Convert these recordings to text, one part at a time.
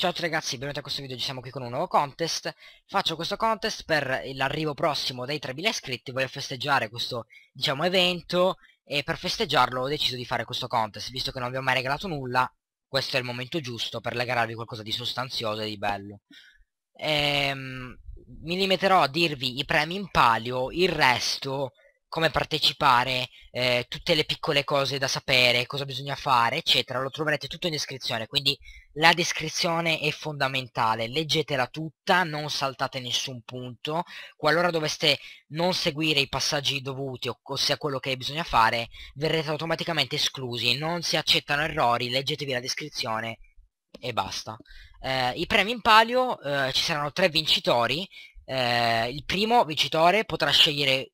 Ciao a tutti ragazzi, benvenuti a questo video, ci siamo qui con un nuovo contest Faccio questo contest per l'arrivo prossimo dei 3000 iscritti Voglio festeggiare questo, diciamo, evento E per festeggiarlo ho deciso di fare questo contest Visto che non vi ho mai regalato nulla Questo è il momento giusto per regalarvi qualcosa di sostanzioso e di bello ehm, Mi limiterò a dirvi i premi in palio Il resto come partecipare, eh, tutte le piccole cose da sapere, cosa bisogna fare, eccetera, lo troverete tutto in descrizione, quindi la descrizione è fondamentale, leggetela tutta, non saltate nessun punto, qualora doveste non seguire i passaggi dovuti, ossia quello che bisogna fare, verrete automaticamente esclusi, non si accettano errori, leggetevi la descrizione e basta. Eh, I premi in palio eh, ci saranno tre vincitori, eh, il primo vincitore potrà scegliere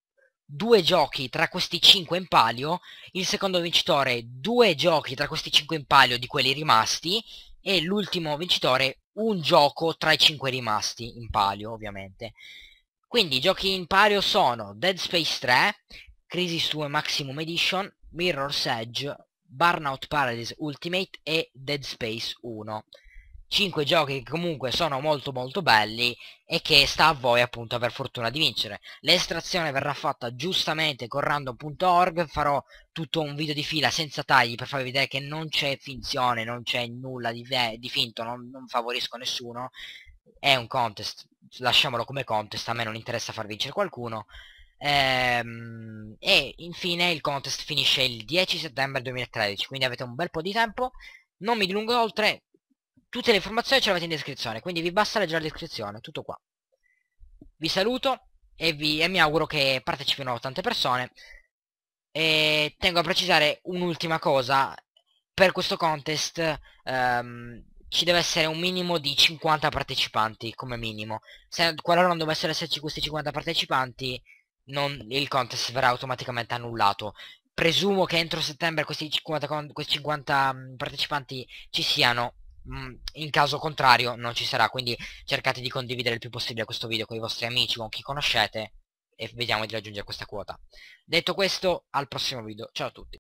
due giochi tra questi cinque in palio, il secondo vincitore due giochi tra questi cinque in palio di quelli rimasti e l'ultimo vincitore un gioco tra i cinque rimasti in palio ovviamente. Quindi i giochi in palio sono Dead Space 3, Crisis 2 Maximum Edition, Mirror's Edge, Burnout Paradise Ultimate e Dead Space 1. 5 giochi che comunque sono molto molto belli e che sta a voi appunto per fortuna di vincere. L'estrazione verrà fatta giustamente con random.org, farò tutto un video di fila senza tagli per farvi vedere che non c'è finzione, non c'è nulla di, di finto, non, non favorisco nessuno, è un contest, lasciamolo come contest, a me non interessa far vincere qualcuno. Ehm, e infine il contest finisce il 10 settembre 2013, quindi avete un bel po' di tempo. Non mi dilungo oltre, tutte le informazioni ce le avete in descrizione, quindi vi basta leggere la descrizione, tutto qua. Vi saluto e, vi, e mi auguro che partecipino tante persone. E tengo a precisare un'ultima cosa, per questo contest um, ci deve essere un minimo di 50 partecipanti come minimo. Se qualora non dovessero esserci questi 50 partecipanti, non, il contest verrà automaticamente annullato. Presumo che entro settembre questi 50, questi 50 partecipanti ci siano, Mhmm, in caso contrario non ci sarà, quindi cercate di condividere il più possibile questo video con i vostri amici, con chi conoscete e vediamo di raggiungere questa quota. Detto questo, al prossimo video, ciao a tutti.